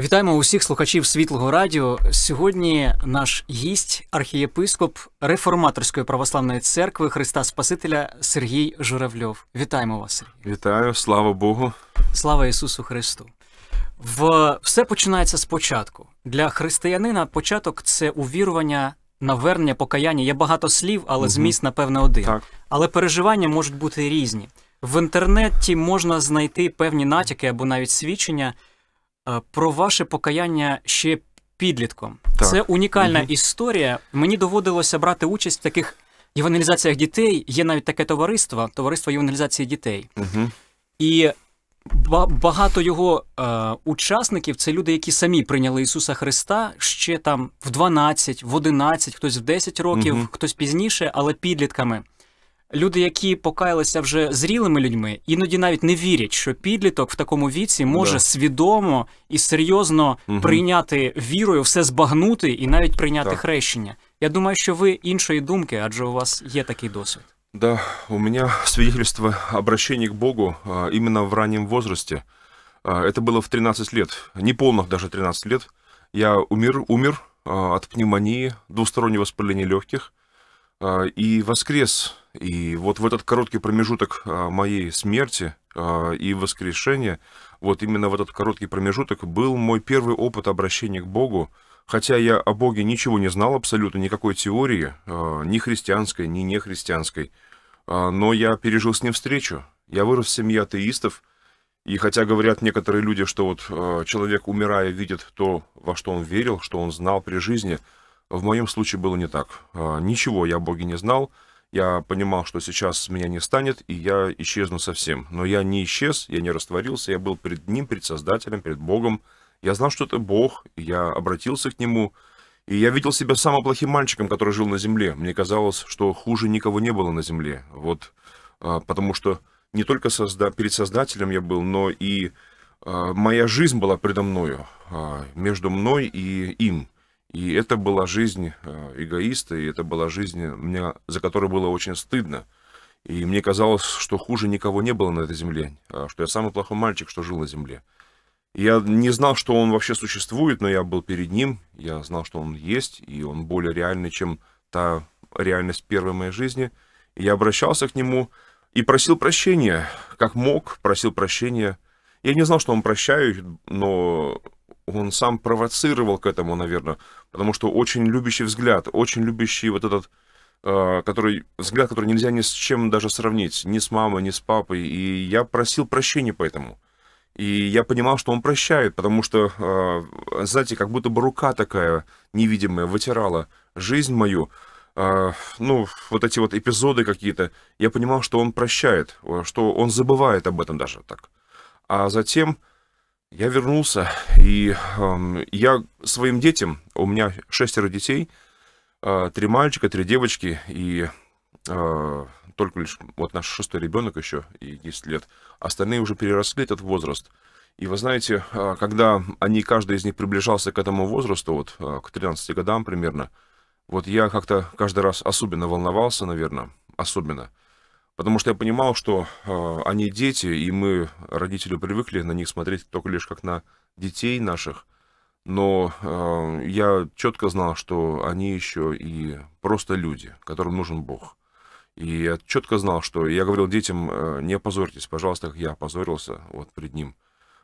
Вітаємо усіх слухачів світлого радіо. Сьогодні наш гість, архієпископ реформаторської православної церкви Христа Спасителя Сергій Журавльов. Вітаємо вас. Сергій. Вітаю, слава Богу. Слава Ісусу Христу. В все починається спочатку. Для християнина початок це увірування, навернення, покаяння. Є багато слів, але угу. зміст, напевне, один. Так. Але переживання можуть бути різні. В інтернеті можна знайти певні натяки або навіть свідчення. Е, про ваше покаяння ще підлітком. Так. Це унікальна угу. історія. Мені доводилося брати участь в таких євангелізаціях дітей. Є навіть таке товариство товариство євангелізації дітей. Угу. І багато його е, учасників це люди, які самі прийняли Ісуса Христа ще там в 12, в 11, хтось в 10 років, угу. хтось пізніше, але підлітками люди, які покаялися вже зрілими людьми, іноді навіть не вірять, що підліток в такому віці може да. свідомо і серйозно угу. прийняти вірою, все збагнути і навіть прийняти так. хрещення. Я думаю, що ви іншої думки, адже у вас є такий досвід. Да, у меня свидетельство обращения к Богу именно в раннем возрасте. Это было в 13 лет, неполных даже 13 лет. Я умер, умер от пневмонии, двустороннего воспаления легких – А, и воскрес. И вот в этот короткий промежуток а, моей смерти а, и воскрешения, вот именно в этот короткий промежуток был мой первый опыт обращения к Богу, хотя я о Боге ничего не знал абсолютно, никакой теории, ни христианской, ни нехристианской, но я пережил с ним встречу. Я вырос в семье атеистов, и хотя говорят некоторые люди, что вот человек, умирая, видит то, во что он верил, что он знал при жизни – в моем случае было не так. А, ничего я о Боге не знал. Я понимал, что сейчас меня не станет, и я исчезну совсем. Но я не исчез, я не растворился, я был перед Ним, перед Создателем, перед Богом. Я знал, что это Бог, я обратился к Нему, и я видел себя самым плохим мальчиком, который жил на земле. Мне казалось, что хуже никого не было на земле. Вот, а, потому что не только созда... перед Создателем я был, но и а, моя жизнь была предо мною, между мной и им. И это была жизнь э, эгоиста, и это была жизнь, э, меня, за которой было очень стыдно. И мне казалось, что хуже никого не было на этой земле, а что я самый плохой мальчик, что жил на земле. Я не знал, что он вообще существует, но я был перед ним, я знал, что он есть, и он более реальный, чем та реальность первой моей жизни. И я обращался к нему и просил прощения, как мог, просил прощения. Я не знал, что он прощает, но он сам провоцировал к этому, наверное. Потому что очень любящий взгляд, очень любящий вот этот э, который, взгляд, который нельзя ни с чем даже сравнить, ни с мамой, ни с папой. И я просил прощения поэтому. И я понимал, что он прощает, потому что, э, знаете, как будто бы рука такая невидимая вытирала жизнь мою. Э, ну, вот эти вот эпизоды какие-то. Я понимал, что он прощает, что он забывает об этом даже так. А затем я вернулся, и э, я своим детям, у меня шестеро детей, э, три мальчика, три девочки, и э, только лишь вот наш шестой ребенок еще, и 10 лет. Остальные уже переросли этот возраст. И вы знаете, э, когда они, каждый из них приближался к этому возрасту, вот э, к 13 годам примерно, вот я как-то каждый раз особенно волновался, наверное, особенно. Потому что я понимал, что э, они дети, и мы, родители, привыкли на них смотреть только лишь как на детей наших. Но э, я четко знал, что они еще и просто люди, которым нужен Бог. И я четко знал, что я говорил детям, э, не опозорьтесь, пожалуйста, как я опозорился вот перед ним.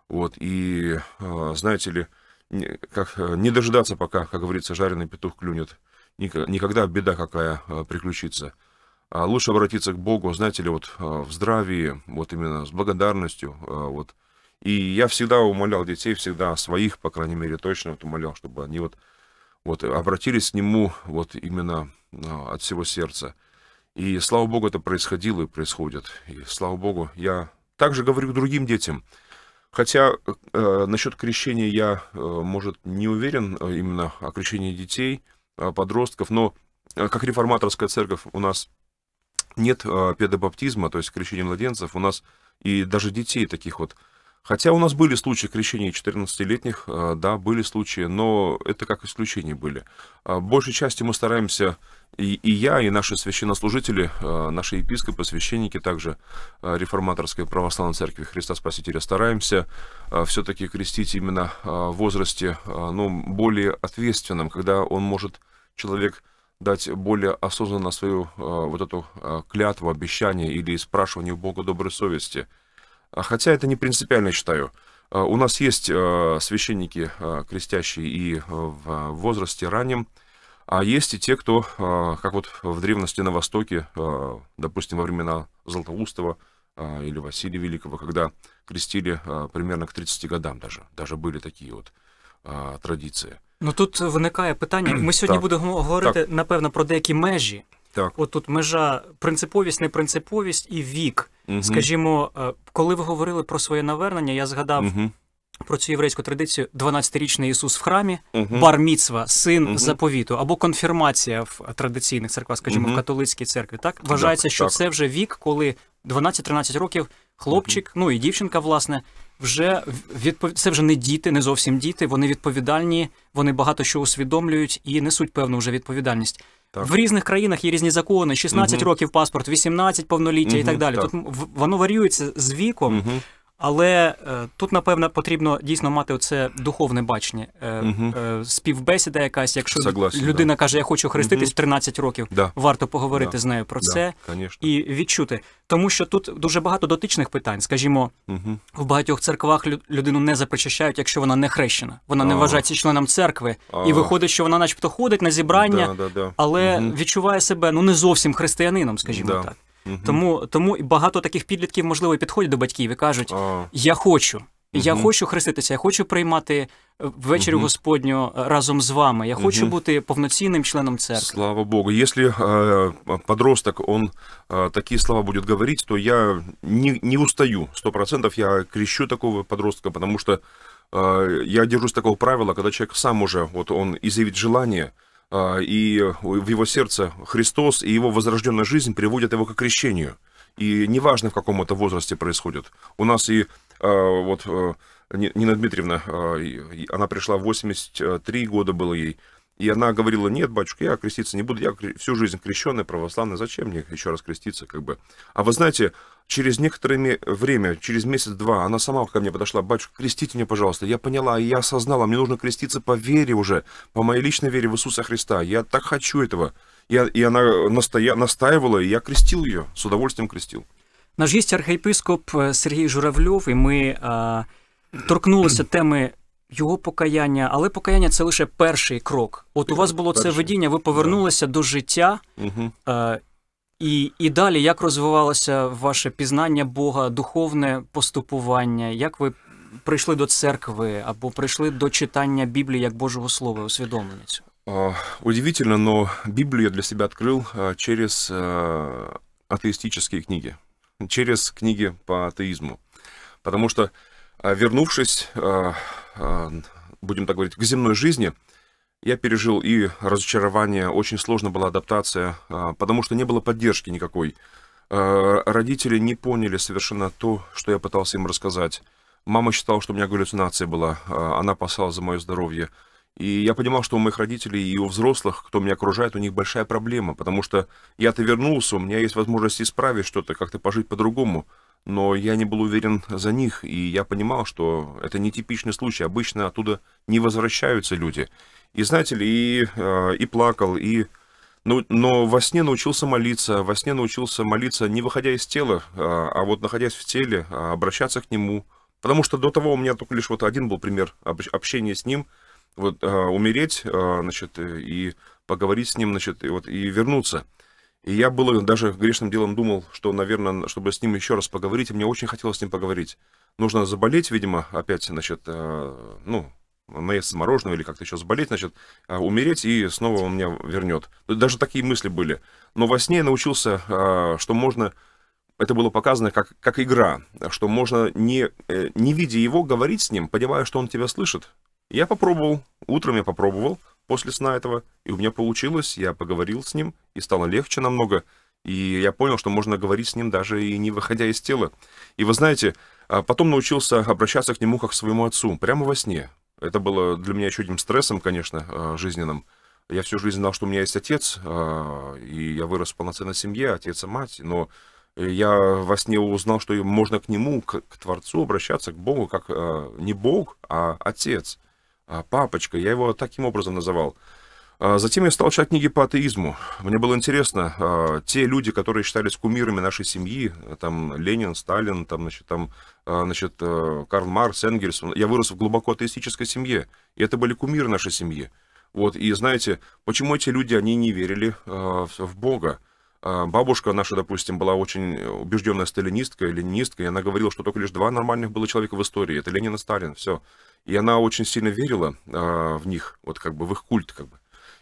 Вот, и э, знаете ли, не, как, э, не дожидаться пока, как говорится, жареный петух клюнет. Никогда беда какая э, приключится. А, лучше обратиться к Богу, знаете ли, вот а, в здравии, вот именно с благодарностью, а, вот. И я всегда умолял детей, всегда своих, по крайней мере, точно вот умолял, чтобы они вот, вот обратились к Нему вот именно от всего сердца. И слава Богу, это происходило и происходит. И слава Богу, я также говорю другим детям, Хотя э, насчет крещения я, э, может, не уверен э, именно о крещении детей, подростков, но э, как реформаторская церковь у нас нет э, педобаптизма, то есть крещения младенцев у нас и даже детей таких вот. Хотя у нас были случаи крещения 14-летних, а, да, были случаи, но это как исключения были. А, большей части мы стараемся, и, и я, и наши священнослужители, наши епископы, священники также Реформаторской Православной Церкви Христа Спасителя, стараемся все-таки крестить именно в возрасте ну, более ответственном, когда он может, человек, дать более осознанно свою э, вот эту э, клятву, обещание или спрашивание у Бога доброй совести. А хотя это не принципиально, считаю. Э, у нас есть священники, крестящие и в возрасте раннем, а есть и те, кто, как вот в древности на Востоке, допустим, во времена Златоустова или Василия Великого, когда крестили примерно к 30 годам даже, даже были такие вот традиции. Ну тут виникає питання. Ми сьогодні так. будемо говорити, так. напевно, про деякі межі. Так. От тут межа принциповість, непринциповість і вік. Угу. Скажімо, е, коли ви говорили про своє навернення, я згадав. Угу. Про цю єврейську традицію 12-річний Ісус в храмі, uh-huh. міцва, син uh заповіту, або конфірмація в традиційних церквах, скажімо, uh в католицькій церкві. Так вважається, так, що так. це вже вік, коли 12-13 років хлопчик, ну і дівчинка, власне, вже відпов... це вже не діти, не зовсім діти. Вони відповідальні, вони багато що усвідомлюють і несуть певну вже відповідальність. Так. В різних країнах є різні закони: 16 угу. років паспорт, 18 повноліття угу, і так далі. Так. Тут воно варіюється з віком, угу. Але е, тут, напевно, потрібно дійсно мати оце духовне бачення, угу. співбесіда якась, якщо Согласен, людина да. каже, я хочу хреститись в 13 років, да. варто поговорити да. з нею про це конечно. і відчути. Тому що тут дуже багато дотичних питань. Скажімо, угу. в багатьох церквах людину не запричащають, якщо вона не хрещена. Вона не вважається членом церкви, і виходить, що вона, начебто, ходить на зібрання, але відчуває себе ну не зовсім християнином, скажімо так. Тому тому багато таких підлітків, можливо, підходять до батьків і кажуть: а... Я хочу, я хочу хреститися, я хочу приймати е, вечерю Господню е, разом з вами. Я хочу бути повноцінним членом церкви. Слава Богу. Если э, подросток, он э, такие слова будет говорить, то я не, не устаю. Сто я крещу такого подростка, потому что э, я держусь такого правила, когда человек сам уже, вот он изъявит желание, А, и э, в его сердце Христос и его возрожденная жизнь приводят его к крещению. И неважно, в каком это возрасте происходит. У нас и а, вот э, Нина Дмитриевна, а, она пришла в 83 года было ей, и она говорила, нет, батюшка, я креститься не буду, я всю жизнь крещенная, православная, зачем мне еще раз креститься, как бы. А вы знаете, через некоторое время, через месяц-два, она сама ко мне подошла, батюшка, крестите меня, пожалуйста. Я поняла, я осознала, мне нужно креститься по вере уже, по моей личной вере в Иисуса Христа. Я так хочу этого. Я, и она настоя, настаивала, и я крестил ее, с удовольствием крестил. Наш есть архиепископ э, Сергей Журавлев, и мы а, торкнулися теми його покаяння, але покаяння це лише перший крок. От у вас було перший. це видіння, ви повернулися да. до життя, угу. е, і і далі як розвивалося ваше пізнання Бога, духовне поступування? Як ви прийшли до церкви або прийшли до читання Біблії як Божого Слова, усвідомлення цього? Удивительно, но Біблію я для себе відкрив через атеїстичні книги, через книги по атеїзму. Тому що, вернувшись будем так говорить, к земной жизни, я пережил и разочарование, очень сложно была адаптация, а, потому что не было поддержки никакой. А, родители не поняли совершенно то, что я пытался им рассказать. Мама считала, что у меня галлюцинация была, а, она опасалась за мое здоровье. И я понимал, что у моих родителей и у взрослых, кто меня окружает, у них большая проблема, потому что я-то вернулся, у меня есть возможность исправить что-то, как-то пожить по-другому но я не был уверен за них, и я понимал, что это нетипичный случай. Обычно оттуда не возвращаются люди. И знаете ли, и, э, и плакал, и... Но, ну, но во сне научился молиться, во сне научился молиться, не выходя из тела, э, а, вот находясь в теле, э, обращаться к нему. Потому что до того у меня только лишь вот один был пример общения с ним. Вот умереть, значит, и поговорить с ним, значит, и, вот, и вернуться. И я был даже грешным делом думал, что, наверное, чтобы с ним еще раз поговорить, и мне очень хотелось с ним поговорить. Нужно заболеть, видимо, опять, значит, э, ну, наесться мороженого или как-то еще заболеть, значит, э, умереть, и снова он меня вернет. Даже такие мысли были. Но во сне я научился, э, что можно... Это было показано как, как игра, что можно, не, э, не видя его, говорить с ним, понимая, что он тебя слышит. Я попробовал, утром я попробовал, после сна этого, и у меня получилось, я поговорил с ним, и стало легче намного, и я понял, что можно говорить с ним даже и не выходя из тела. И вы знаете, а потом научился обращаться к нему как к своему отцу, прямо во сне. Это было для меня еще одним стрессом, конечно, а, жизненным. Я всю жизнь знал, что у меня есть отец, а, и я вырос в полноценной семье, отец и мать, но я во сне узнал, что можно к нему, к, к Творцу обращаться, к Богу, как не Бог, а Отец. А, папочка, я его таким образом называл. А, затем я стал читать книги по атеизму. Мне было интересно, а, те люди, которые считались кумирами нашей семьи, там Ленин, Сталин, там, значит, там, значит, э, Карл Маркс, Энгельс, я вырос в глубоко атеистической семье, и это были кумиры нашей семьи. Вот, и знаете, почему эти люди, они не верили в Бога? А, бабушка наша, допустим, была очень убежденная сталинистка ленинистка, и она говорила, что только лишь два нормальных было человека в истории. Это Ленин и Сталин, все. И она очень сильно верила а, в них, вот как бы в их культ, как бы.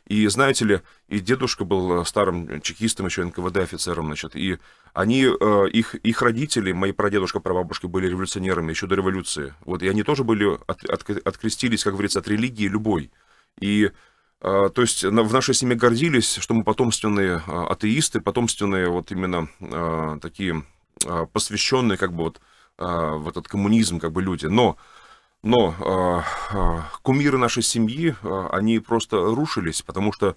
И знаете ли, и дедушка был э, старым чекистом, еще НКВД офицером, значит, и они, э, их, их родители, мои прадедушка, прабабушки, были революционерами еще до революции. Вот, и они тоже были, от, от, открестились, как говорится, от религии любой. И а, то есть в нашей семье гордились, что мы потомственные а, атеисты, потомственные вот именно а, такие посвященные как бы вот в этот коммунизм как бы люди. Но, но кумиры нашей семьи, они просто рушились, потому что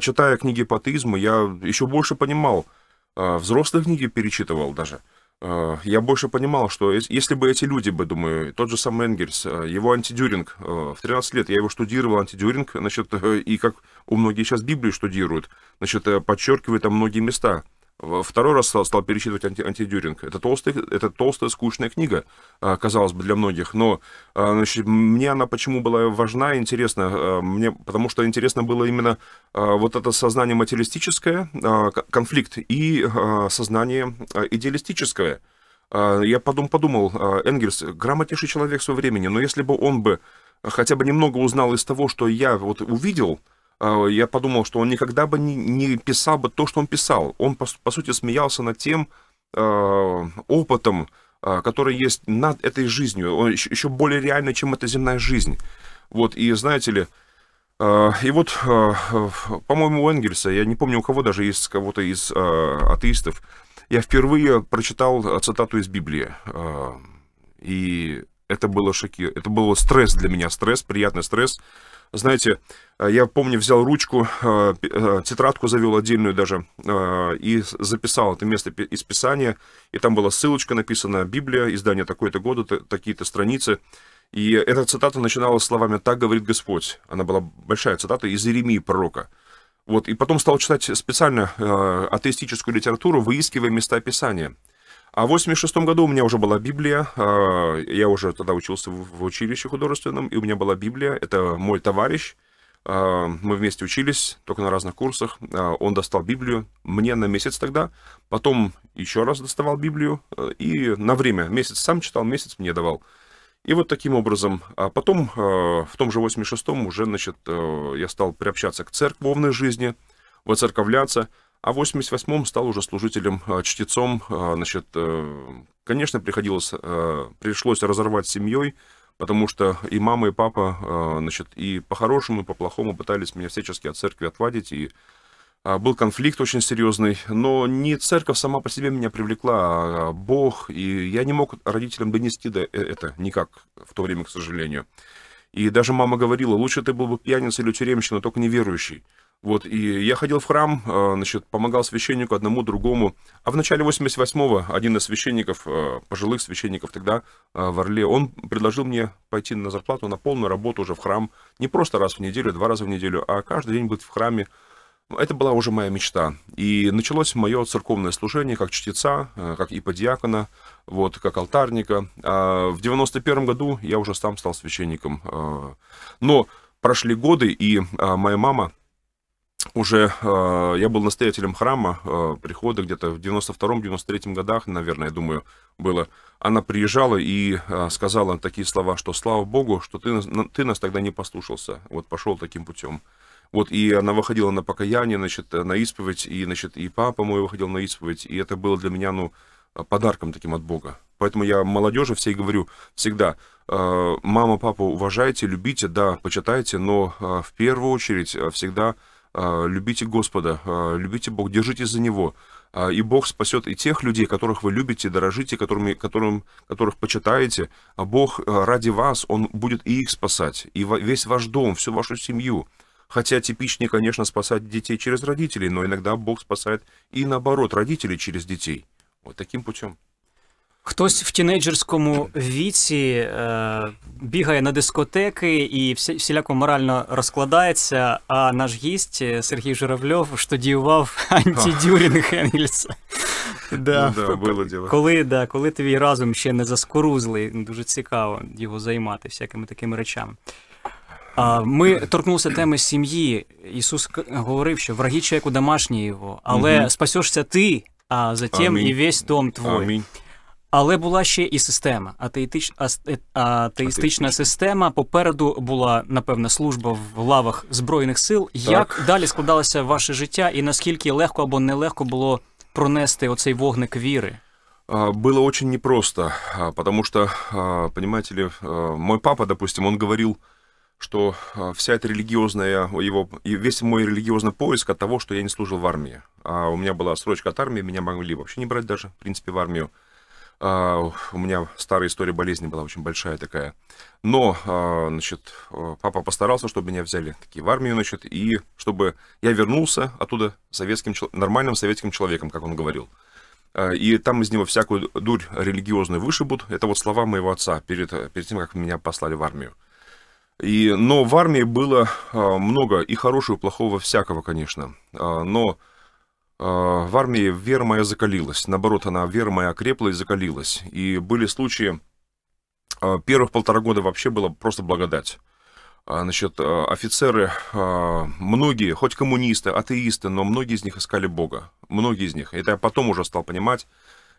читая книги по атеизму, я еще больше понимал, взрослые книги перечитывал даже – Э, я больше понимал, что если бы эти люди бы, думаю, тот же сам Энгельс, э, его антидюринг, э, в 13 лет я его штудировал, антидюринг, значит, и как у многих сейчас Библию штудируют, значит, подчеркивает там многие места, Второй раз стал, стал перечитывать анти, антидюринг. Это толстая, это толстая, скучная книга, а, казалось бы, для многих. Но а, значит, мне она почему была важна и интересна? А, мне, потому что интересно было именно вот это сознание материалистическое, конфликт, и сознание идеалистическое. Я потом подумал, Энгельс, грамотнейший человек своего времени, но если бы он бы хотя бы немного узнал из того, что я вот увидел, Э, я подумал, что он никогда бы не, не писал бы то, что он писал. Он, по, по сути, смеялся над тем э, опытом, э, который есть над этой жизнью. Он еще, еще более реальный, чем эта земная жизнь. Вот, и знаете ли, э, и вот, э, по-моему, у Энгельса, я не помню у кого, даже из кого-то из э, атеистов, я впервые прочитал э, цитату из Библии. Э, и это было шоки, это был стресс для меня, стресс, приятный стресс, знаете, э, я помню, взял ручку, э, э, тетрадку завел отдельную даже, и записал это место из Писания, и там была ссылочка написана, Библия, издание такое-то года, такие-то страницы, и эта цитата начиналась словами «Так говорит Господь». Она была большая цитата из Иеремии пророка. Вот, и потом стал читать специально атеистическую литературу, выискивая места Писания – а в 86 году у меня уже была Библия, а, я уже тогда учился в училище художественном, и у меня была Библия, это мой товарищ, а, мы вместе учились, только на разных курсах, а, он достал Библию мне на месяц тогда, потом еще раз доставал Библию, э, и на время, месяц сам читал, месяц мне давал. И вот таким образом, а потом, э, в том же 86-м уже, значит, э, я стал приобщаться к церковной жизни, воцерковляться, а в 88-м стал уже служителем, а, чтецом. А, значит, э, конечно, приходилось, э, пришлось разорвать семьей, потому что и мама, и папа, э, значит, и по-хорошему, и по-плохому пытались меня всячески от церкви отвадить, и а, был конфликт очень серьезный, но не церковь сама по себе меня привлекла, а Бог, и я не мог родителям донести до это никак в то время, к сожалению. И даже мама говорила, лучше ты был бы пьяница или тюремщина, только неверующий. Вот, и я ходил в храм, э, значит, помогал священнику одному, другому. А в начале 88-го один из священников, э, пожилых священников тогда э, в Орле, он предложил мне пойти на зарплату, на полную работу уже в храм. Не просто раз в неделю, два раза в неделю, а каждый день быть в храме. Это была уже моя мечта. И началось мое церковное служение как чтеца, как иподиакона, вот, как алтарника. А в 91 году я уже сам стал священником. Но прошли годы, и а, моя мама уже э, я был настоятелем храма э, прихода где-то в 92-93 годах, наверное, я думаю, было. Она приезжала и э, сказала такие слова, что слава Богу, что ты, на, ты нас тогда не послушался, вот пошел таким путем. Вот, и она выходила на покаяние, значит, э, на исповедь, и, значит, и папа мой выходил на исповедь, и это было для меня, ну, э, подарком таким от Бога. Поэтому я молодежи всей говорю всегда, э, мама, папу уважайте, любите, да, почитайте, но э, в первую очередь э, всегда а, любите Господа, а, любите Бог, держитесь за Него. А, и Бог спасет и тех людей, которых вы любите, дорожите, которыми, которым, которых почитаете. А Бог ради вас, Он будет и их спасать, и весь ваш дом, всю вашу семью. Хотя типичнее, конечно, спасать детей через родителей, но иногда Бог спасает и наоборот, родителей через детей. Вот таким путем. Хтось в тінейджерському віці е, бігає на дискотеки і всіляко морально розкладається. А наш гість е, Сергій Журавльов штудіював антидюрінг Енгельса. Да. Ну, да, було діло. Коли да, коли твій разум ще не заскорузлий, дуже цікаво його займати всякими такими речами. А, Ми торкнулися теми сім'ї. Ісус говорив, що враги чоловіку домашні його, але угу. спасешся ти, а затім Амінь. і весь дом твій. Амінь. Але була ще і система. Атеїтич... Е, атеїстична система. Попереду була напевне служба в лавах збройних сил. Так. Як далі складалося ваше життя, і наскільки легко або нелегко було пронести оцей вогник віри? Было очень непросто, потому что, понимаете ли, мой папа, допустим, он говорил, что вся эта религиозная, его, весь мой религиозный поиск от того, что я не служил в армии. А у меня была срочка от армии, меня могли вообще не брать даже, в принципе, в армию. А, у меня старая история болезни была очень большая такая. Но, а, значит, э, папа постарался, чтобы меня взяли такие в армию, значит, и чтобы я вернулся оттуда советским, нормальным советским человеком, как он говорил. А, и там из него всякую дурь религиозную вышибут. Это вот слова моего отца перед, перед тем, как меня послали в армию. И, но в армии было много и хорошего, и плохого всякого, конечно. Но а, в армии вера моя закалилась. Наоборот, она, вера моя окрепла и закалилась. И были случаи, а, первых полтора года вообще было просто благодать. А, значит, офицеры, многие, хоть коммунисты, атеисты, но многие из них искали Бога. Многие из них. Это я потом уже стал понимать.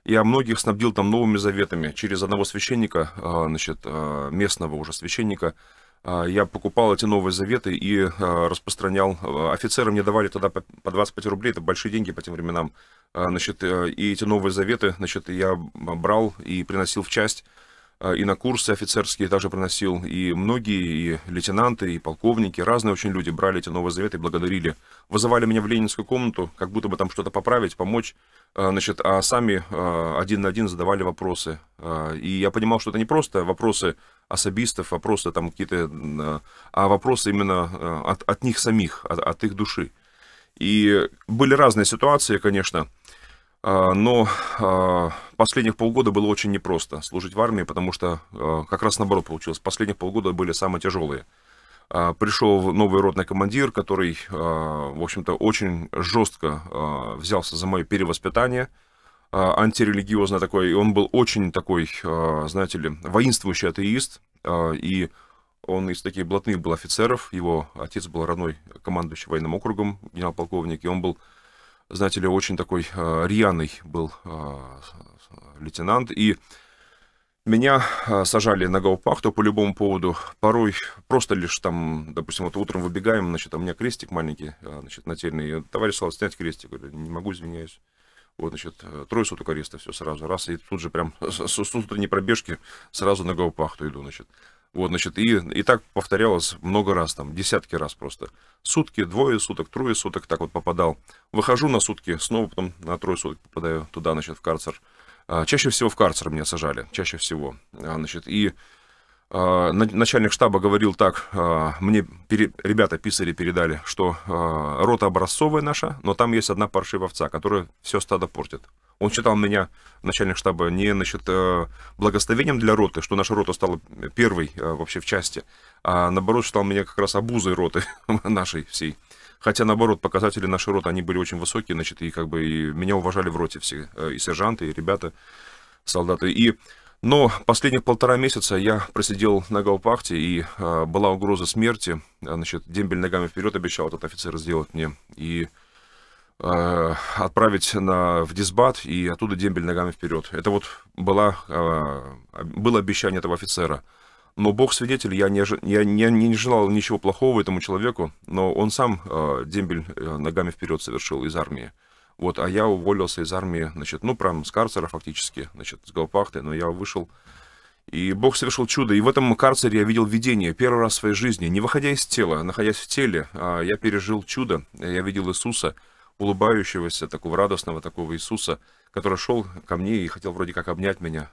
Я многих снабдил там новыми заветами через одного священника, значит, местного уже священника, а, я покупал эти Новые Заветы и а, распространял. Офицеры мне давали тогда по 25 рублей, это большие деньги по тем временам. А, значит, э, и эти Новые Заветы, значит, я брал и приносил в часть, и на курсы офицерские также приносил, и многие, и лейтенанты, и полковники, разные очень люди брали эти Новые Заветы и благодарили. Вызывали меня в ленинскую комнату, как будто бы там что-то поправить, помочь, значит, а сами один на один задавали вопросы. И я понимал, что это не просто вопросы особистов, а просто там какие-то, а, а вопросы именно э, от, от них самих, от, от их души. И были разные ситуации, конечно, а, но а, последних полгода было очень непросто служить в армии, потому что как раз наоборот получилось. Последних полгода были самые тяжелые. Пришел новый родный командир, который, в общем-то, очень жестко взялся за мое перевоспитание – а, антирелигиозно такой, и он был очень такой, а, знаете ли, воинствующий атеист, а, и он из таких блатных был офицеров, его отец был родной командующий военным округом, генерал-полковник, и он был, знаете ли, очень такой рьяный был лейтенант, и меня сажали на гаупахту по любому поводу, порой просто лишь там, допустим, вот утром выбегаем, значит, у меня крестик маленький, значит, нательный, товарищ сказал, снять крестик, говорю, не могу, извиняюсь. Вот, значит, э, трое суток ареста, все сразу, раз, и тут же прям с, с, утренней пробежки сразу на гауптвахту иду, значит. Вот, значит, и, и так повторялось много раз, там, десятки раз просто. Сутки, двое суток, трое суток так вот попадал. Выхожу на сутки, снова потом на трое суток попадаю туда, значит, в карцер. А, чаще всего в карцер меня сажали, чаще всего. А, значит, и а, начальник штаба говорил так, а, мне пере, ребята писали, передали, что а, рота образцовая наша, но там есть одна паршивая овца, которая все стадо портит. Он считал меня, начальник штаба, не значит, э, благословением для роты, что наша рота стала первой э, вообще в части, а наоборот считал меня как раз обузой роты нашей всей. Хотя, наоборот, показатели нашей роты, они были очень высокие, значит, и как бы и меня уважали в роте все, э, и сержанты, и ребята, солдаты. И но последние полтора месяца я просидел на Гаупахте, и э, была угроза смерти. А, значит, дембель ногами вперед обещал этот офицер сделать мне. И э, отправить на, в дисбат, и оттуда дембель ногами вперед. Это вот была, э, было обещание этого офицера. Но бог свидетель, я не, я, не, не желал ничего плохого этому человеку, но он сам э, дембель ногами вперед совершил из армии. Вот, а я уволился из армии, значит, ну, прям с карцера фактически, значит, с Гаупахты, но я вышел, и Бог совершил чудо. И в этом карцере я видел видение, первый раз в своей жизни, не выходя из тела, а находясь в теле, а я пережил чудо, я видел Иисуса, улыбающегося, такого радостного, такого Иисуса, который шел ко мне и хотел вроде как обнять меня.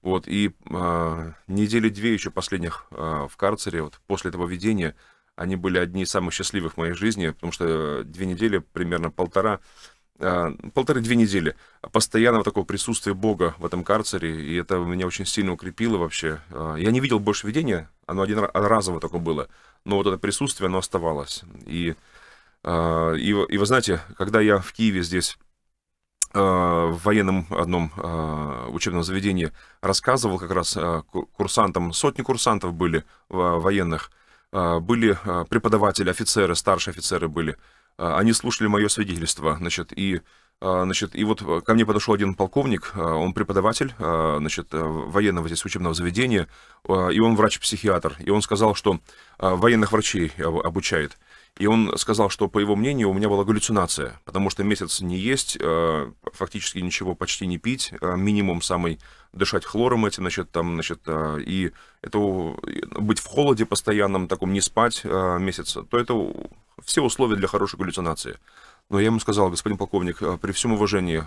Вот, и э, недели две еще последних э, в карцере, вот после этого видения, они были одни из самых счастливых в моей жизни, потому что э, две недели, примерно полтора, Э, полторы-две недели постоянного такого присутствия Бога в этом карцере, и это меня очень сильно укрепило вообще. Э, я не видел больше видения, оно один разово такое было, но вот это присутствие, оно оставалось. И, э, и, и вы знаете, когда я в Киеве здесь в военном одном учебном заведении рассказывал как раз курсантам, сотни курсантов были военных, были преподаватели, офицеры, старшие офицеры были, а, они слушали мое свидетельство, значит, и а, Значит, и вот а, ко мне подошел один полковник, он преподаватель, значит, э, военного здесь учебного заведения, и он врач-психиатр, и он сказал, что военных врачей обучает. И он сказал, что, по его мнению, у меня была галлюцинация, потому что месяц не есть, э, фактически ничего почти не пить, э, минимум самый дышать хлором этим, значит, там, значит, э, и это быть в холоде постоянном, таком не спать месяц, то это все условия для хорошей галлюцинации. Но я ему сказал, господин полковник, при всем уважении,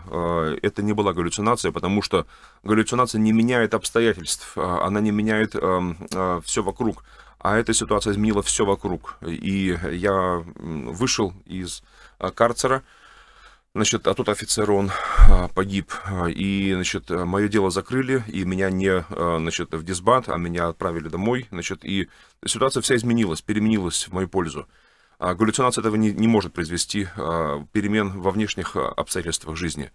это не была галлюцинация, потому что галлюцинация не меняет обстоятельств, она не меняет эм, все вокруг. А эта ситуация изменила все вокруг. И я вышел из а, карцера, Значит, а тут офицер, он а, погиб, и, значит, мое дело закрыли, и меня не, а, значит, в дисбат, а меня отправили домой, значит, и ситуация вся изменилась, переменилась в мою пользу. А галлюцинация этого не, не может произвести а, перемен во внешних обстоятельствах жизни.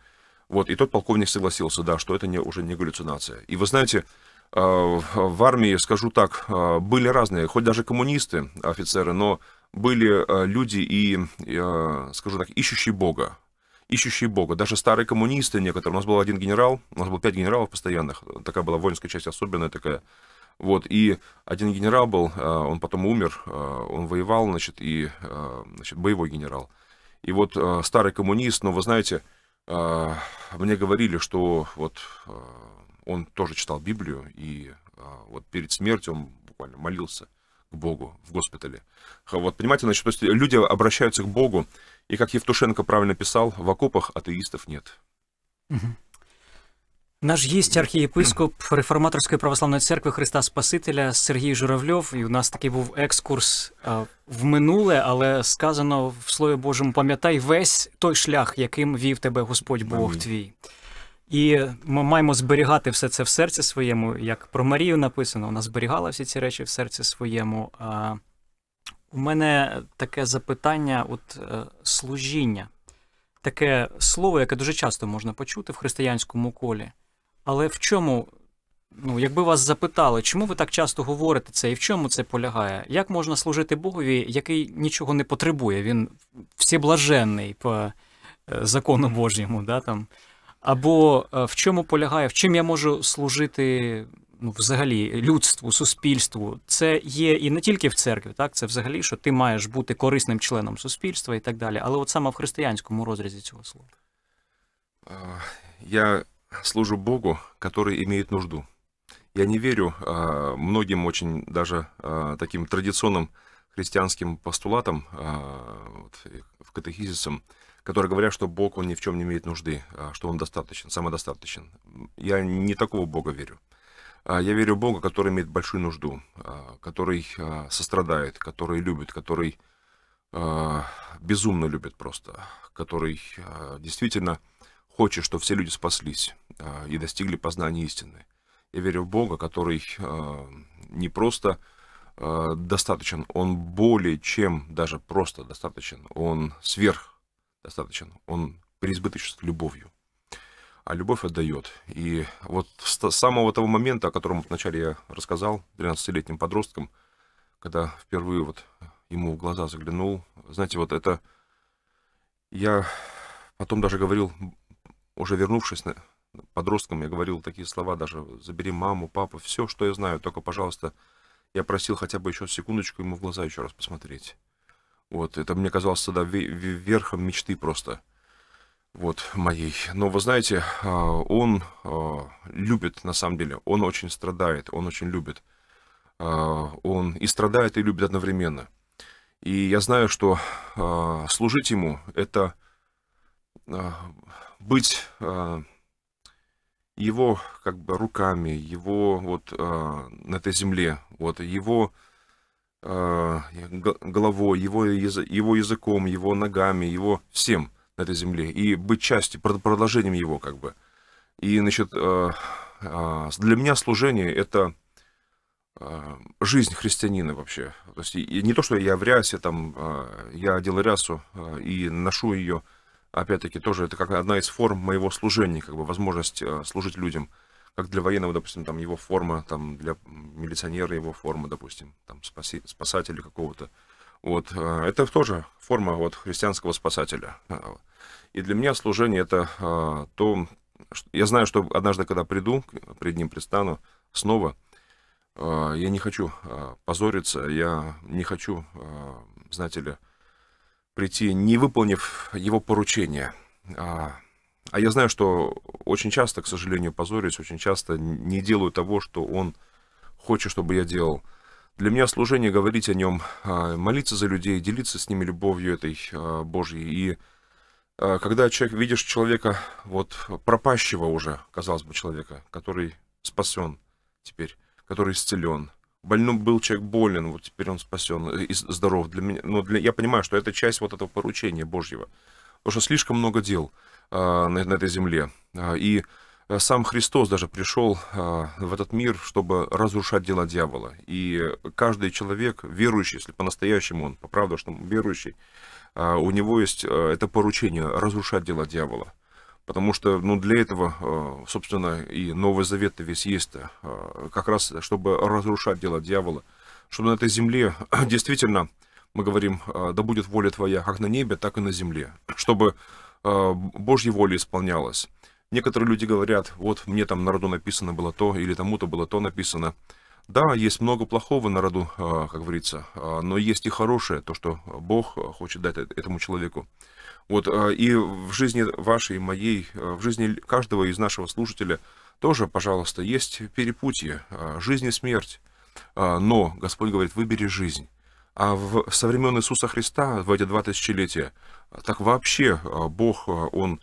Вот, и тот полковник согласился, да, что это не, уже не галлюцинация. И вы знаете, Э, в армии, скажу так, э, были разные, хоть даже коммунисты, офицеры, но были э, люди и, скажу так, ищущие Бога. Ищущие Бога. Даже старые коммунисты некоторые. У нас был один генерал, у нас было пять генералов постоянных. Такая была воинская часть особенная такая. Вот, и один генерал был, он потом умер, он воевал, значит, и, значит, боевой генерал. И вот старый коммунист, но вы знаете, мне говорили, что вот он тоже читал Библию, и а, вот перед смертью он буквально молился к Богу в госпитале. Вот, понимаете, значит, то есть люди обращаются к Богу, и, как Евтушенко правильно писал, в окопах атеистов нет. Угу. Наш есть архиепископ реформаторской православной церкви Христа Спасителя Сергей Журавлев, и у нас такий був екскурс а, в минуле, але сказано в Слові Божому: пам'ятай весь той шлях, яким вів тебе Господь Бог твій. І ми маємо зберігати все це в серці своєму, як про Марію написано, вона зберігала всі ці речі в серці своєму. А, У мене таке запитання от е, служіння, таке слово, яке дуже часто можна почути в християнському колі. Але в чому, ну, якби вас запитали, чому ви так часто говорите це і в чому це полягає? Як можна служити Богові, який нічого не потребує? Він всеблаженний по е, закону Божому, да, там. Або е, в чому полягає, в чим я можу служити ну, взагалі людству, суспільству. Це є і не тільки в церкві, так це взагалі, що ти маєш бути корисним членом суспільства і так далі. Але от саме в християнському розрізі цього слова. Е, я служу Богу, який має нужду. Я не верю многим очень даже таким традиционным христианским постулатам, а, в катехизисам, которые говорят, что Бог, он ни в чем не имеет нужды, а, что он достаточен, самодостаточен. Я не такого Бога верю. А, я верю в Бога, который имеет большую нужду, который сострадает, который любит, который безумно любит просто, который действительно хочет, чтобы все люди спаслись и достигли познания истины. Я верю в Бога, который не просто Э, достаточен, он более чем даже просто достаточен, он сверх достаточен, он преизбыточен любовью. А любовь отдает. И вот с самого того момента, о котором вначале я рассказал, 13-летним подростком, когда впервые вот ему в глаза заглянул, знаете, вот это... Я потом даже говорил, уже вернувшись на, подростком, я говорил такие слова даже, забери маму, папу, все, что я знаю, только, пожалуйста, я просил хотя бы еще секундочку ему в глаза еще раз посмотреть. Вот, это мне казалось тогда верхом мечты просто. Вот, моей. Но вы знаете, а, он а, любит, на самом деле, он очень страдает, он очень любит. А, он и страдает, и любит одновременно. И я знаю, что служить ему — это быть его как бы руками, его вот э, на этой земле, вот его э, головой, его, его языком, его ногами, его всем на этой земле и быть частью, продолжением его как бы. И, значит, э, э, для меня служение это э, жизнь христианина вообще. То есть и, не то, что я в рясе, там, я одел рясу и ношу ее, опять-таки, тоже это как одна из форм моего служения, как бы возможность э, служить людям. Как для военного, допустим, там его форма, там для милиционера его форма, допустим, там спаси, спасателя какого-то. Вот, э, это тоже форма вот христианского спасателя. И для меня служение это э, то, что, я знаю, что однажды, когда приду, пред ним предстану снова, я не хочу позориться, я не хочу, знаете ли, прийти, не выполнив его поручения, А, а я знаю, что очень часто, к сожалению, позорюсь, очень часто не делаю того, что он хочет, чтобы я делал. Для меня служение говорить о нем, а, молиться за людей, делиться с ними любовью этой а, Божьей. И а, когда человек, видишь человека, вот пропащего уже, казалось бы, человека, который спасен теперь, который исцелен, больным был человек болен, вот теперь он спасен и здоров. Для меня, но для, я понимаю, что это часть вот этого поручения Божьего. Потому что слишком много дел э, на, на этой земле. А, и а, сам Христос даже пришел э, в этот мир, чтобы разрушать дела дьявола. И каждый человек, верующий, если по-настоящему он, по правду, что он верующий, э, у него есть э, это поручение разрушать дела дьявола. Потому что, ну, для этого, э, собственно, и Новый Завет весь есть, э, как раз, чтобы разрушать дело дьявола, чтобы на этой земле действительно, мы говорим, э, да будет воля твоя, как на небе, так и на земле, чтобы Божья воля исполнялась. Некоторые люди говорят, вот мне там народу написано было то, или тому-то было то написано. Да, есть много плохого народу, как говорится, но есть и хорошее, то, что Бог хочет дать этому человеку. Вот, а, и в жизни вашей, моей, а, в жизни каждого из нашего слушателя тоже, пожалуйста, есть перепутье, а, жизнь и смерть. Но Господь говорит, выбери жизнь. А в, со времен Иисуса Христа, в эти два тысячелетия, так вообще Бог, Он,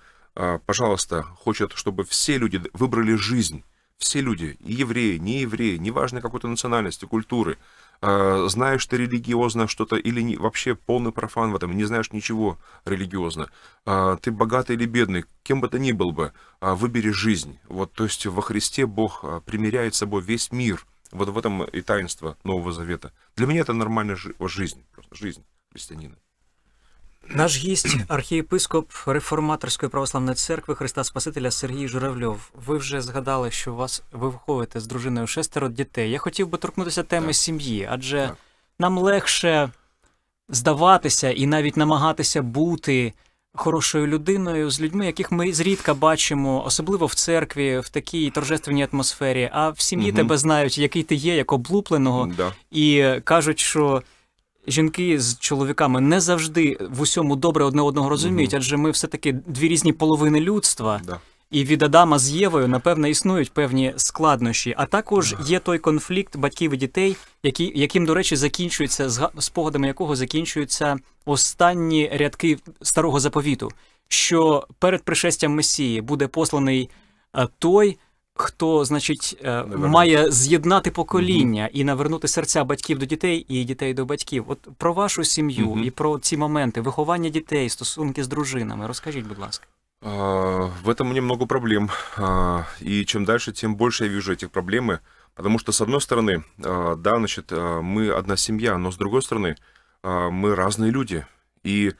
пожалуйста, хочет, чтобы все люди выбрали жизнь. Все люди, и евреи, не евреи, неважно какой-то национальности, культуры, а, знаешь ты религиозно что-то или не, вообще полный профан в этом, не знаешь ничего религиозно, а, ты богатый или бедный, кем бы ты ни был бы, а, выбери жизнь. Вот, то есть во Христе Бог примиряет с собой весь мир. Вот в этом и таинство Нового Завета. Для меня это нормальная жизнь, просто жизнь христианина. Наш гість, архієпископ реформаторської православної церкви Христа Спасителя Сергій Журавльов. Ви вже згадали, що вас ви виховуєте з дружиною шестеро дітей. Я хотів би торкнутися теми так. сім'ї, адже так. нам легше здаватися і навіть намагатися бути хорошою людиною з людьми, яких ми зрідка бачимо, особливо в церкві, в такій торжественній атмосфері. А в сім'ї угу. тебе знають, який ти є, як облупленого, да. і кажуть, що жінки з чоловіками не завжди в усьому добре одне одного розуміють, угу. адже ми все-таки дві різні половини людства. Да. І від Адама з Євою, напевно, існують певні складнощі. А також є той конфлікт батьків і дітей, які, яким, до речі, закінчується спогадами якого закінчуються останні рядки старого заповіту, що перед пришестям Месії буде посланий е, той, хто, значить, е, має з'єднати покоління mm -hmm. і навернути серця батьків до дітей і дітей до батьків. От про вашу сім'ю mm -hmm. і про ці моменти виховання дітей, стосунки з дружинами. Розкажіть, будь ласка. В этом мне много проблем. И чем дальше, тем больше я вижу этих проблем. Потому что, с одной стороны, да, значит, мы одна семья, но с другой стороны, мы разные люди. И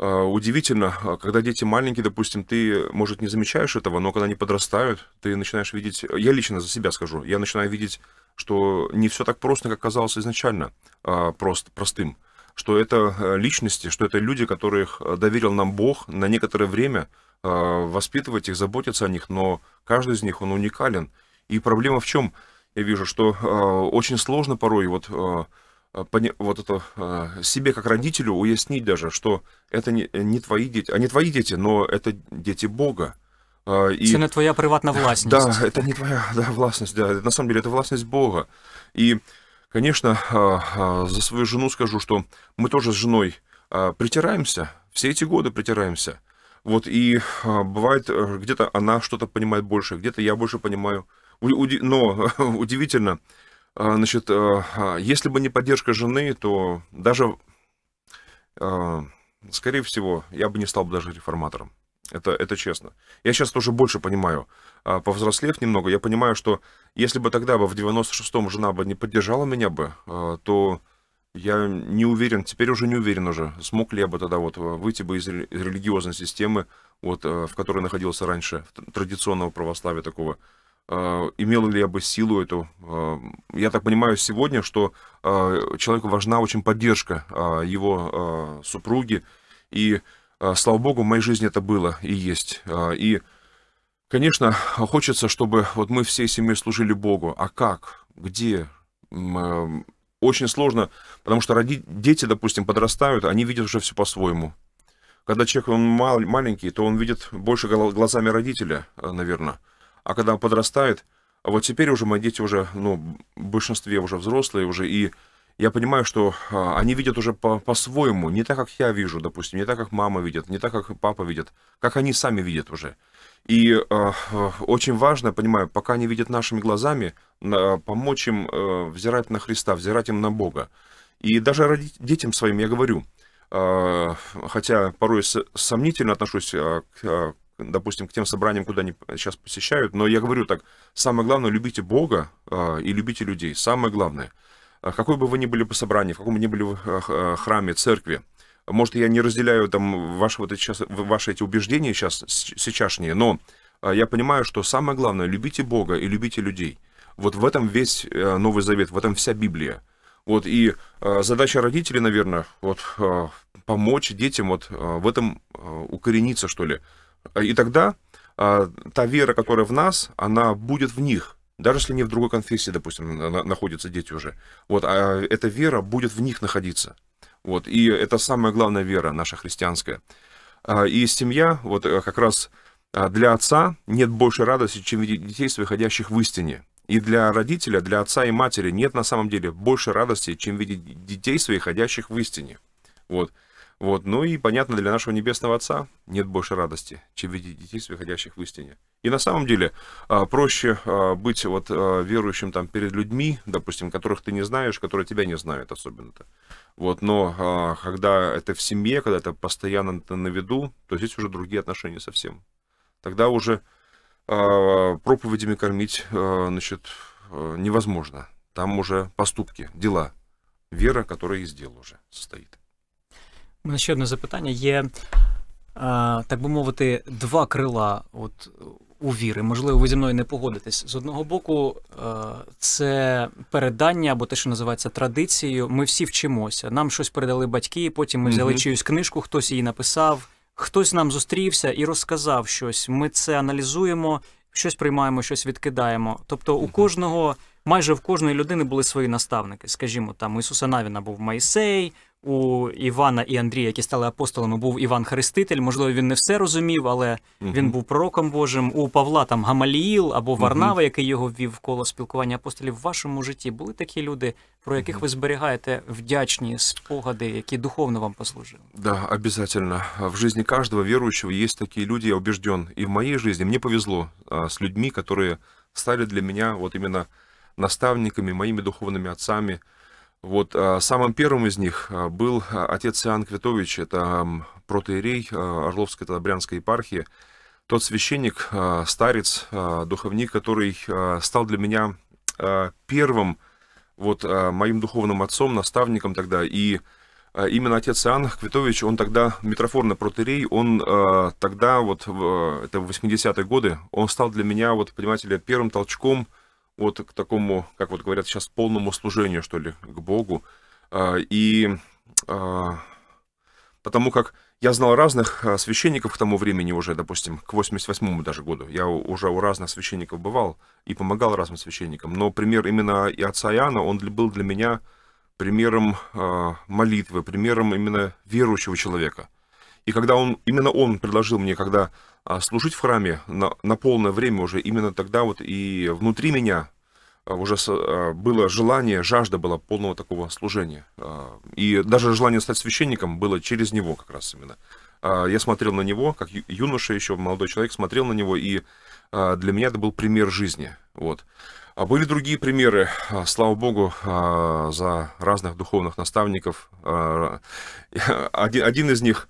Э, удивительно, э, когда дети маленькие, допустим, ты, может, не замечаешь этого, но когда они подрастают, ты начинаешь видеть, э, я лично за себя скажу, я начинаю видеть, что не все так просто, как казалось изначально а, прост, простым, что это личности, что это люди, которых доверил нам Бог на некоторое время, а, воспитывать их, заботиться о них, но каждый из них, он уникален. И проблема в чем? Я вижу, что очень сложно порой вот Э, вот это э, себе как родителю уяснить даже, что это не, не твои дети, они а твои дети, но это дети Бога. Э, и, это не твоя приватная власть Да, это не твоя да, властность, да, на самом деле это властность Бога. И, конечно, а, а, за свою жену скажу, что мы тоже с женой притираемся, все эти годы притираемся. Вот, и бывает, где-то она что-то понимает больше, где-то я больше понимаю. Но удивительно, а, значит, э, а, если бы не поддержка жены, то даже, а, скорее всего, я бы не стал бы даже реформатором. Это, это честно. Я сейчас тоже больше понимаю, повзрослев немного, я понимаю, что если бы тогда бы в 96-м жена бы не поддержала меня бы, то я не уверен, теперь уже не уверен уже, смог ли я бы тогда вот выйти бы из религиозной системы, вот, в которой находился раньше, традиционного православия такого, Э, имел ли я бы силу эту. Э, я так понимаю сегодня, что э, человеку важна очень поддержка его супруги. И, слава богу, в моей жизни это было и есть. И, конечно, хочется, чтобы вот мы всей семьей служили Богу. А как? Где? Очень сложно, потому что дети, допустим, подрастают, они видят уже все по-своему. Когда человек он мал... маленький, то он видит больше глазами родителя, наверное. А когда он подрастает, а вот теперь уже мои дети уже, ну, в большинстве уже взрослые уже, и я понимаю, что а, они видят уже по- по-своему, не так, как я вижу, допустим, не так, как мама видит, не так, как папа видит, как они сами видят уже. И э, очень важно, понимаю, пока они видят нашими глазами, на, помочь им э, взирать на Христа, взирать им на Бога. И даже детям своим я говорю, э, хотя порой сомнительно отношусь э, к, допустим, к тем собраниям, куда они сейчас посещают. Но я говорю так, самое главное, любите Бога а, и любите людей. Самое главное. А какой бы вы ни были по собранию, в каком бы ни были в а, храме, церкви, может, я не разделяю там ваши, вот эти, сейчас, ваши эти убеждения сейчас, сейчасшние, но я понимаю, что самое главное, любите Бога и любите людей. Вот в этом весь э, Новый Завет, в этом вся Библия. Вот, и задача родителей, наверное, вот, помочь детям вот в этом укорениться, что ли. А, и тогда а, та вера, которая в нас, она будет в них. Даже если они в другой конфессии, допустим, на, находятся дети уже. Вот, а эта вера будет в них находиться. Вот, и это самая главная вера наша христианская. А, и семья, вот э, как раз а, для отца нет больше радости, чем видеть детей, выходящих в истине. И для родителя, для отца и матери нет на самом деле больше радости, чем видеть детей своих, ходящих в истине. Вот. Вот, ну и, понятно, для нашего Небесного Отца нет больше радости, чем видеть детей, выходящих в истине. И на самом деле а, проще а, быть вот а, верующим там перед людьми, допустим, которых ты не знаешь, которые тебя не знают особенно-то. Вот, но когда это в семье, когда это постоянно на виду, то здесь уже другие отношения совсем. Тогда уже проповедями кормить, значит, невозможно. Там уже поступки, дела, вера, которая и дел уже состоит. мене ще одне запитання. Є, е, так би мовити, два крила от, у віри. Можливо, ви зі мною не погодитесь. З одного боку, е, це передання або те, що називається традицією. Ми всі вчимося. Нам щось передали батьки, потім ми взяли mm чиюсь книжку, хтось її написав, хтось нам зустрівся і розказав щось. Ми це аналізуємо, щось приймаємо, щось відкидаємо. Тобто, у кожного. Майже в кожної людини були свої наставники, скажімо, там Ісуса Навіна був Майсей, у Івана і Андрія, які стали апостолами, був Іван Хреститель. Можливо, він не все розумів, але угу. він був пророком Божим. У Павла там Гамаліїл або Варнава, угу. який його ввів в коло спілкування апостолів. В вашому житті були такі люди, про яких ви зберігаєте вдячні спогади, які духовно вам послужили? Да, обязательно. В житті кожного віруючого є такі люди, я убежден. і в моїй жизни Мені повезло з людьми, які стали для мене, от іменно наставниками, моїми духовними отцями. Вот а, самым первым из них а, был а, отец Иоанн Квитович, это протоиерей Орловской Брянской епархии, тот священник, старец, духовник, который стал для меня первым вот моим духовным отцом, наставником тогда. И именно отец Иоанн Квитович, он тогда, митрофорный протеерей, он тогда, вот это 80-е годы, он стал для меня, вот, понимаете ли, первым толчком, вот к такому, как вот говорят сейчас, полному служению, что ли, к Богу. А, и а, потому как я знал разных а, священников к тому времени уже, допустим, к 88-му даже году. Я уже у разных священников бывал и помогал разным священникам. Но пример именно и отца Иоанна, он был для меня примером молитвы, примером именно верующего человека. И когда он, именно он предложил мне, когда служить в храме на, на полное время уже, именно тогда вот и внутри меня Э, уже э, было желание, жажда была полного такого служения. Э, и даже желание стать священником было через него как раз именно. Я смотрел на него, как юноша еще, молодой человек, смотрел на него, и для меня это был пример жизни. Вот. А были другие примеры, слава богу, за разных духовных наставников. Один из них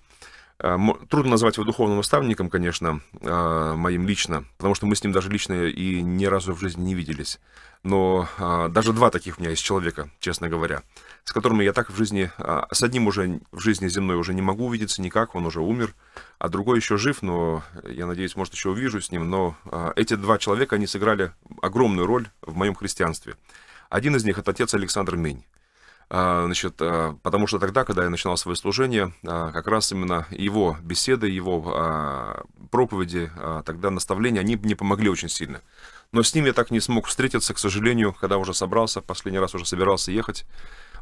Э, трудно назвать его духовным наставником, конечно, э, моим лично, потому что мы с ним даже лично и ни разу в жизни не виделись. Но э, даже два таких у меня есть человека, честно говоря, с которыми я так в жизни... С одним уже в жизни земной уже не могу увидеться никак, он уже умер, а другой еще жив, но я надеюсь, может, еще увижу с ним. Но эти два человека, они сыграли огромную роль в моем христианстве. Один из них — это отец Александр Мень. А, значит, а, потому что тогда, когда я начинал свое служение, а, как раз именно его беседы, его проповеди, тогда наставления, они мне помогли очень сильно. Но с ним я так не смог встретиться, к сожалению, когда уже собрался, последний раз уже собирался ехать.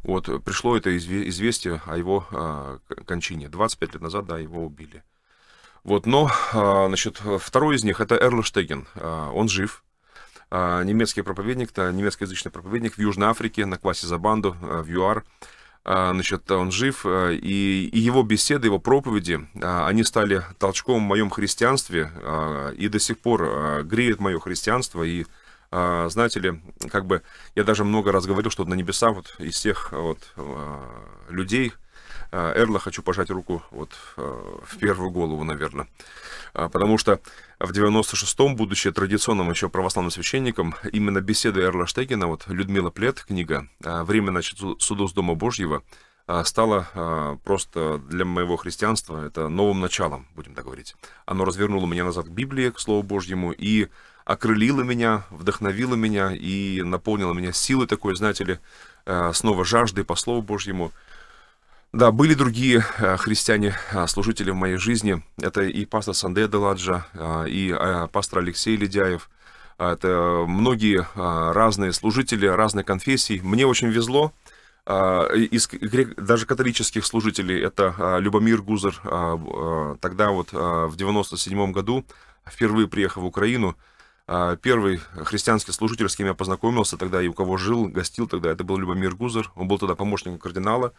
Вот, пришло это известие о его кончине. 25 лет назад, да, его убили. Вот, но, значит, второй из них, это Эрл Штеген. Он жив, а, немецкий проповедник, это немецкоязычный проповедник в Южной Африке, на Квасе Забанду, э, в ЮАР. А, значит, он жив, э, и, и его беседы, его проповеди, а, они стали толчком в моем христианстве, и до сих пор греют мое христианство, и знаете ли, как бы я даже много раз говорил, что на небесах вот из всех вот людей, а, Эрла хочу пожать руку вот э, в первую голову, наверное. А, потому что в 96-м, будучи традиционным еще православным священником, именно беседы Эрла Штегина, вот Людмила Плет, книга а, «Время значит, судов с Дома Божьего», стало просто для моего христианства это новым началом, будем так говорить. Оно развернуло меня назад к Библии, к Слову Божьему, и окрылило меня, вдохновило меня и наполнило меня силой такой, знаете ли, снова жажды по Слову Божьему – да, были другие э, христиане-служители э, в моей жизни. Это и пастор Санде Деладжа, э, и пастор Алексей Ледяев. Это многие разные служители, разных конфессий. Мне очень везло. Из даже католических служителей это Любомир Гузер. Тогда вот в 97 году впервые приехал в Украину. Первый христианский служитель, с кем я познакомился тогда и у кого жил, гостил тогда, это был Любомир Гузер. Он был тогда помощником кардинала.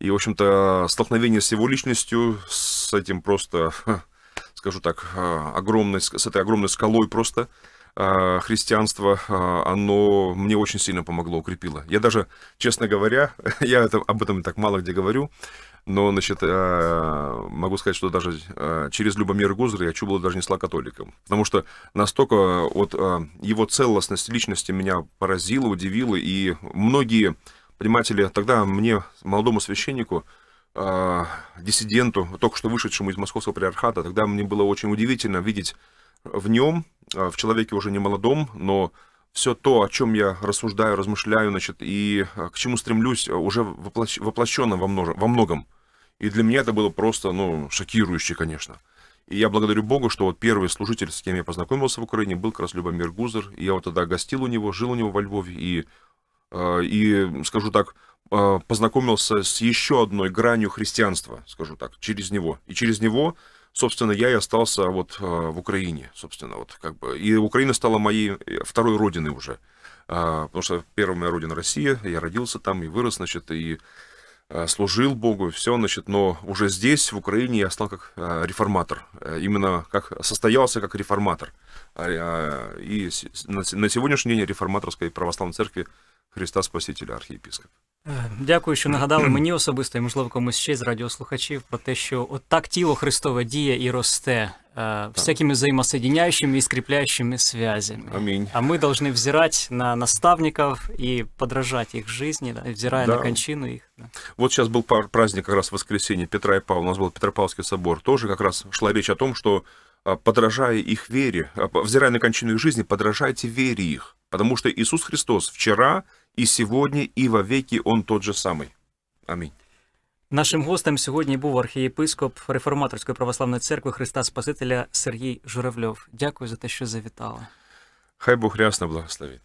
И, в общем-то, столкновение с его личностью, с этим просто, скажу так, а, огромной, с этой огромной скалой просто а, христианство, а, оно мне очень сильно помогло, укрепило. Я даже, честно говоря, я это, об этом так мало где говорю, но, значит, могу сказать, что даже через Любомир Гузер я чуть было даже не стал католиком. Потому что настолько вот его целостность личности меня поразила, удивила, и многие понимаете ли, тогда мне, молодому священнику, э, диссиденту, только что вышедшему из московского патриархата, тогда мне было очень удивительно видеть в нем, э, в человеке уже не молодом, но все то, о чем я рассуждаю, размышляю, значит, и а, к чему стремлюсь, уже воплощ, воплощенным во, множе, во многом. И для меня это было просто, ну, шокирующе, конечно. И я благодарю Богу, что вот первый служитель, с кем я познакомился в Украине, был как раз Любомир Гузер. И я вот тогда гостил у него, жил у него во Львове, и Э, и, скажу так, э, познакомился с еще одной гранью христианства, скажу так, через него. И через него, собственно, я и остался вот э, в Украине, собственно, вот как бы. И Украина стала моей второй родиной уже, а, потому что первая моя родина Россия, я родился там и вырос, значит, и служил Богу, все, значит, но уже здесь, в Украине, я стал как реформатор, именно как состоялся как реформатор. А, и на сегодняшний день реформаторской православной церкви Христа Спасителя архієпіскоп. Дякую, що нагадали мені особисто і можливо комусь ще з радіослухачів про те, що от так тіло Христове діє і росте так. всякими взаимосоединяющими і скріпляючими зв'язями. Амінь. А ми повинні взирати на наставников і подражати їх жизни, да, взирая да. на кончину их. Да. Вот сейчас был праздник как раз воскресенье Петра и Павла, у нас был Петропавский собор, тоже как раз шла речь о том, что а, подражая их вере, а, взирая на кончину их жизни, подражайте вере их. Потому что Иисус Христос вчера, и сегодня, и во веки Он тот же самый. Аминь. Нашим гостем сьогодні був архієпископ Реформаторської православної церкви Христа Спасителя Сергій Журавльов. Дякую за те, що завітали. Хай Бог рясно благословить.